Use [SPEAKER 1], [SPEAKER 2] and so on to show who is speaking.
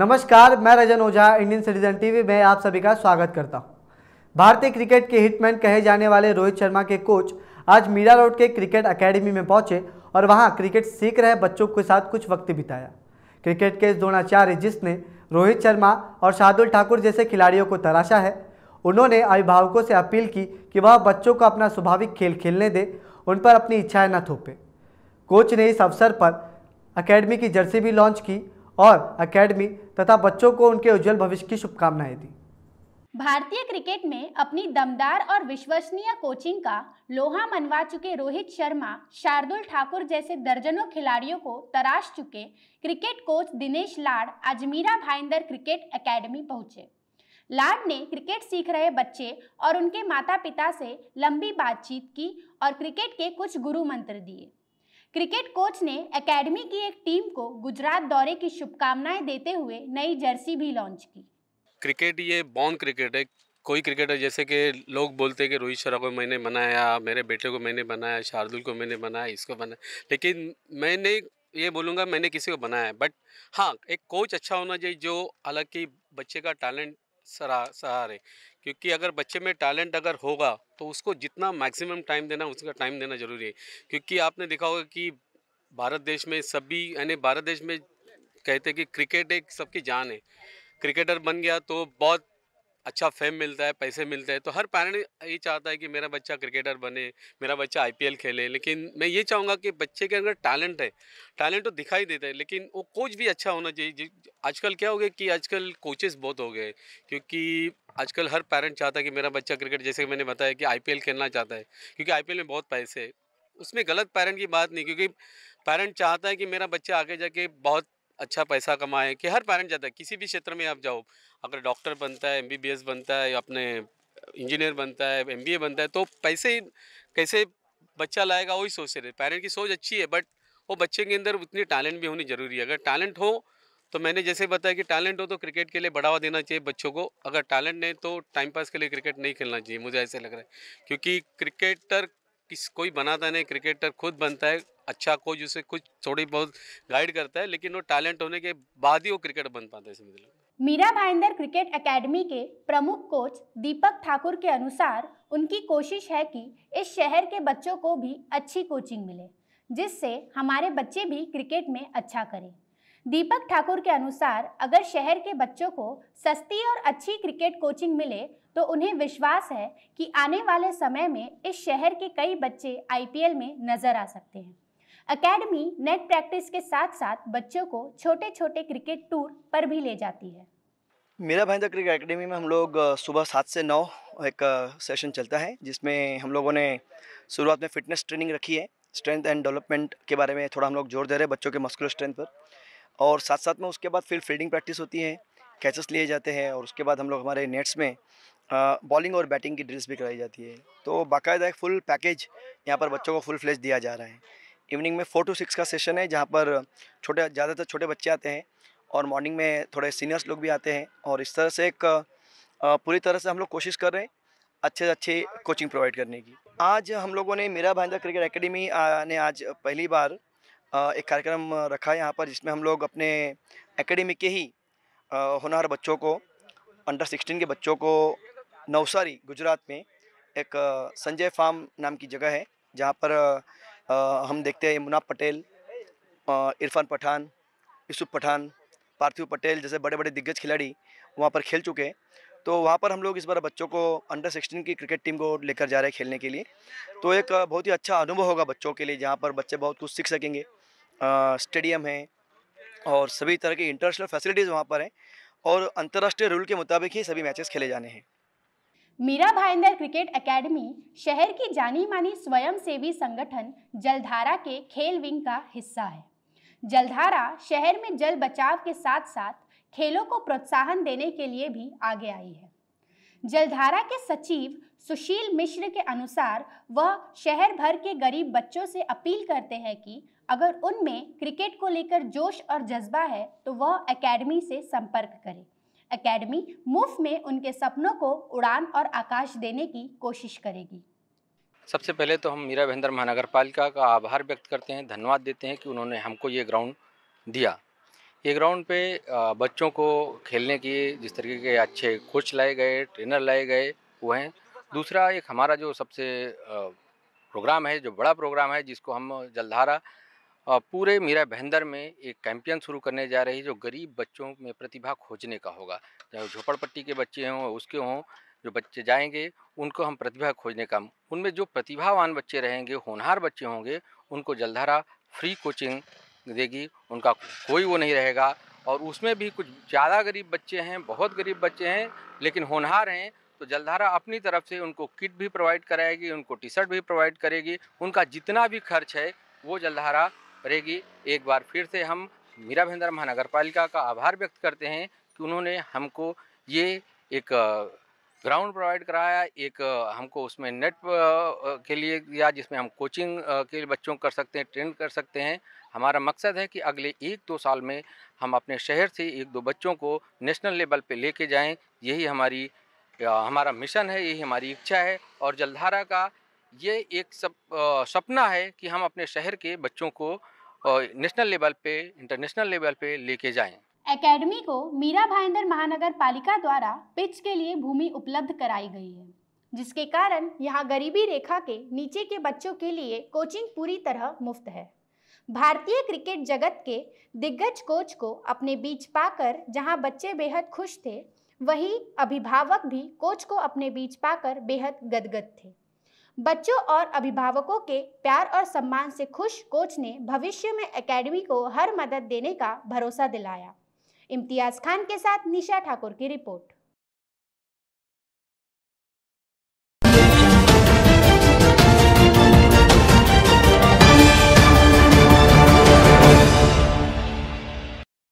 [SPEAKER 1] नमस्कार मैं Rajan Ojha Indian citizen TV में आप सभी का स्वागत करता हूं भारतीय क्रिकेट के हिटमैन कहे जाने वाले रोहित शर्मा के कोच आज मीरा रोड के क्रिकेट एकेडमी में पहुंचे और वहां क्रिकेट सीख रहे बच्चों के साथ कुछ वक्त बिताया क्रिकेट के द्रोणाचार्य जिसने रोहित शर्मा और शार्दुल ठाकुर जैसे खिलाड़ियों को तराशा है उन्होंने अभिभावकों से अपील की कि वह बच्चों को अपना स्वाभाविक खेल खेलने दे उन पर अपनी इच्छाएं न थोपे कोच ने इस अवसर पर अकेडमी की जर्सी भी लॉन्च की और अकेडमी तथा बच्चों को उनके उज्जवल भविष्य की शुभकामनाएं दी
[SPEAKER 2] भारतीय क्रिकेट में अपनी दमदार और विश्वसनीय कोचिंग का लोहा मनवा चुके रोहित शर्मा शार्दुल ठाकुर जैसे दर्जनों खिलाड़ियों को तराश चुके क्रिकेट कोच दिनेश लाड आज मीरा भाईंदर क्रिकेट एकेडमी पहुंचे लाड ने क्रिकेट सीख रहे बच्चे और उनके माता पिता से लंबी बातचीत की और क्रिकेट के कुछ गुरु मंत्र दिए क्रिकेट कोच ने एकेडमी की एक टीम को गुजरात दौरे की शुभकामनाएं देते हुए नई जर्सी भी लॉन्च की
[SPEAKER 3] क्रिकेट ये बॉन क्रिकेट है कोई क्रिकेटर जैसे कि लोग बोलते हैं कि रोहित शर्मा को मैंने बनाया मेरे बेटे को मैंने बनाया शार्दुल को मैंने बनाया इसको बनाया लेकिन मैंने ये बोलूँगा मैंने किसी को बनाया बट हाँ एक कोच अच्छा होना चाहिए जो हालांकि बच्चे का टैलेंट सरा सहारे क्योंकि अगर बच्चे में टैलेंट अगर होगा तो उसको जितना मैक्सिमम टाइम देना उसका टाइम देना ज़रूरी है क्योंकि आपने देखा होगा कि भारत देश में सभी यानी भारत देश में कहते हैं कि क्रिकेट एक सबकी जान है क्रिकेटर बन गया तो बहुत अच्छा फेम मिलता है पैसे मिलते हैं तो हर पेरेंट ये चाहता है कि मेरा बच्चा क्रिकेटर बने मेरा बच्चा आईपीएल खेले लेकिन मैं ये चाहूँगा कि बच्चे के अंदर टैलेंट है टैलेंट तो दिखाई देता है लेकिन वो कोच भी अच्छा होना चाहिए आजकल क्या हो गया कि आजकल कोचेस बहुत हो गए क्योंकि आजकल हर पेरेंट चाहता है कि मेरा बच्चा क्रिकेट जैसे मैंने बताया कि आई खेलना चाहता है क्योंकि आई में बहुत पैसे है उसमें गलत पेरेंट की बात नहीं क्योंकि पेरेंट चाहता है कि मेरा बच्चा आगे जाके बहुत अच्छा पैसा कमाए कि हर पेरेंट चाहता है किसी भी क्षेत्र में आप जाओ अगर डॉक्टर बनता है एमबीबीएस बनता है या अपने इंजीनियर बनता है एमबीए बनता है तो पैसे कैसे बच्चा लाएगा वही सोच रहे पेरेंट की सोच अच्छी है बट वो बच्चे के अंदर उतनी टैलेंट भी होनी ज़रूरी है अगर टैलेंट हो तो मैंने जैसे बताया कि टैलेंट हो तो क्रिकेट के लिए बढ़ावा देना चाहिए बच्चों को अगर टैलेंट नहीं तो टाइम पास के लिए क्रिकेट नहीं खेलना चाहिए मुझे ऐसे लग रहा है क्योंकि क्रिकेटर किस कोई बनाता नहीं क्रिकेटर खुद बनता है अच्छा कोच उसे कुछ थोड़ी बहुत गाइड करता है लेकिन वो टैलेंट होने के बाद ही वो क्रिकेटर बन पाता है मतलब
[SPEAKER 2] मीरा भाईंदर क्रिकेट अकेडमी के प्रमुख कोच दीपक ठाकुर के अनुसार उनकी कोशिश है कि इस शहर के बच्चों को भी अच्छी कोचिंग मिले जिससे हमारे बच्चे भी क्रिकेट में अच्छा करें दीपक ठाकुर के अनुसार अगर शहर के बच्चों को सस्ती और अच्छी क्रिकेट कोचिंग मिले तो उन्हें विश्वास है कि आने वाले समय में इस शहर के कई बच्चे आईपीएल में नजर आ सकते हैं अकेडमी नेट प्रैक्टिस के साथ साथ बच्चों को छोटे छोटे क्रिकेट टूर पर भी ले जाती है
[SPEAKER 1] मेरा तो क्रिकेट अकेडमी में हम लोग सुबह सात से नौ एक सेशन चलता है जिसमें हम लोगों ने शुरुआत में फिटनेस ट्रेनिंग रखी है स्ट्रेंथ एंड डेवलपमेंट के बारे में थोड़ा हम लोग जोर दे रहे हैं बच्चों के मस्कुलर स्ट्रेंथ पर और साथ साथ में उसके बाद फिर फील्डिंग प्रैक्टिस होती है कैचेस लिए जाते हैं और उसके बाद हम लोग हमारे नेट्स में बॉलिंग और बैटिंग की ड्रिल्स भी कराई जाती है तो बाकायदा एक फुल पैकेज यहाँ पर बच्चों को फुल फ्लेज दिया जा रहा है इवनिंग में फोर टू सिक्स का सेशन है जहाँ पर छोटे ज़्यादातर छोटे बच्चे आते हैं और मॉर्निंग में थोड़े सीनियर्स लोग भी आते हैं और इस तरह से एक पूरी तरह से हम लोग कोशिश कर रहे हैं अच्छे से अच्छे कोचिंग प्रोवाइड करने की आज हम लोगों ने मेरा भाई क्रिकेट एकेडमी ने आज पहली बार एक कार्यक्रम रखा है यहाँ पर जिसमें हम लोग अपने एकेडमी के ही होनहार बच्चों को अंडर सिक्सटीन के बच्चों को नवसारी गुजरात में एक संजय फार्म नाम की जगह है जहाँ पर हम देखते हैं यमुना पटेल इरफान पठान यूसुफ पठान पार्थिव पटेल जैसे बड़े बड़े दिग्गज खिलाड़ी वहाँ पर खेल चुके हैं तो वहाँ पर हम लोग इस बार बच्चों को अंडर सिक्सटीन की क्रिकेट टीम को लेकर जा रहे हैं खेलने के लिए तो एक बहुत ही अच्छा अनुभव होगा बच्चों के लिए जहाँ पर बच्चे बहुत कुछ सीख सकेंगे स्टेडियम है और सभी तरह की इंटरनेशनल फैसिलिटीज़ वहाँ पर हैं और अंतर्राष्ट्रीय रूल के मुताबिक ही सभी मैचेस खेले जाने हैं
[SPEAKER 2] मीरा भाईंदर क्रिकेट एकेडमी शहर की जानी मानी स्वयंसेवी संगठन जलधारा के खेल विंग का हिस्सा है जलधारा शहर में जल बचाव के साथ साथ खेलों को प्रोत्साहन देने के लिए भी आगे आई है जलधारा के सचिव सुशील मिश्र के अनुसार वह शहर भर के गरीब बच्चों से अपील करते हैं कि अगर उनमें क्रिकेट को लेकर जोश और जज्बा है तो वह एकेडमी से संपर्क करें एकेडमी मुफ्त में उनके सपनों को उड़ान और आकाश देने की कोशिश करेगी
[SPEAKER 4] सबसे पहले तो हम मीरा भेंद्र महानगर पालिका का आभार व्यक्त करते हैं धन्यवाद देते हैं कि उन्होंने हमको ये ग्राउंड दिया ये ग्राउंड पे बच्चों को खेलने की जिस तरीके के अच्छे कोच लाए गए ट्रेनर लाए गए वो हैं दूसरा एक हमारा जो सबसे प्रोग्राम है जो बड़ा प्रोग्राम है जिसको हम जलधारा पूरे मीरा भेंदर में एक कैंपियन शुरू करने जा रही है जो गरीब बच्चों में प्रतिभा खोजने का होगा चाहे झोपड़पट्टी के बच्चे हों उसके हों जो बच्चे जाएंगे उनको हम प्रतिभा खोजने का उनमें जो प्रतिभावान बच्चे रहेंगे होनहार बच्चे होंगे उनको जलधारा फ्री कोचिंग देगी उनका कोई वो नहीं रहेगा और उसमें भी कुछ ज़्यादा गरीब बच्चे हैं बहुत गरीब बच्चे हैं लेकिन होनहार हैं तो जलधारा अपनी तरफ से उनको किट भी प्रोवाइड कराएगी उनको टी शर्ट भी प्रोवाइड करेगी उनका जितना भी खर्च है वो जलधारा करेगी एक बार फिर से हम मीरा भेंद्र महानगर पालिका का आभार व्यक्त करते हैं कि उन्होंने हमको ये एक ग्राउंड प्रोवाइड कराया एक हमको उसमें नेट के लिए दिया जिसमें हम कोचिंग के लिए बच्चों कर सकते हैं ट्रेन कर सकते हैं हमारा मकसद है कि अगले एक दो साल में हम अपने शहर से एक दो बच्चों को नेशनल लेवल पे लेके जाएं यही हमारी हमारा मिशन है यही हमारी इच्छा है और जलधारा का ये एक सप सपना है कि हम अपने शहर के बच्चों को नेशनल लेवल पर इंटरनेशनल लेवल पर लेके जाएं
[SPEAKER 2] एकेडमी को मीरा भाईंदर महानगर पालिका द्वारा पिच के लिए भूमि उपलब्ध कराई गई है जिसके कारण यहाँ गरीबी रेखा के नीचे के बच्चों के लिए कोचिंग पूरी तरह मुफ्त है भारतीय क्रिकेट जगत के दिग्गज कोच को अपने बीच पाकर जहां बच्चे बेहद खुश थे वही अभिभावक भी कोच को अपने बीच पाकर बेहद गदगद थे बच्चों और अभिभावकों के प्यार और सम्मान से खुश कोच ने भविष्य में एकेडमी को हर मदद देने का भरोसा दिलाया इम्तियाज़ खान के साथ निशा ठाकुर की रिपोर्ट